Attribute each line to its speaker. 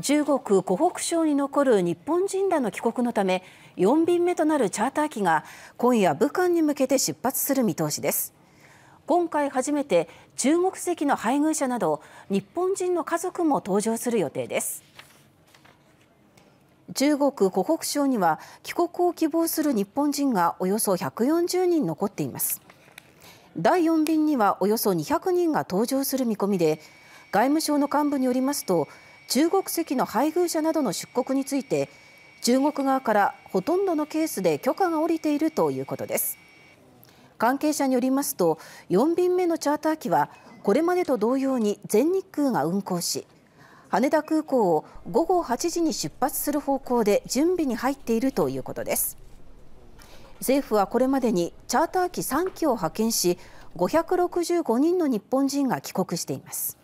Speaker 1: 中国湖北省に残る日本人らの帰国のため4便目となるチャーター機が今夜武漢に向けて出発する見通しです今回初めて中国籍の配偶者など日本人の家族も登場する予定です中国湖北省には帰国を希望する日本人がおよそ140人残っています第4便にはおよそ200人が搭乗する見込みで外務省の幹部によりますと中国籍の配偶者などの出国について中国側からほとんどのケースで許可が下りているということです関係者によりますと4便目のチャーター機はこれまでと同様に全日空が運航し羽田空港を午後8時に出発する方向で準備に入っているということです政府はこれまでにチャーター機3機を派遣し565人の日本人が帰国しています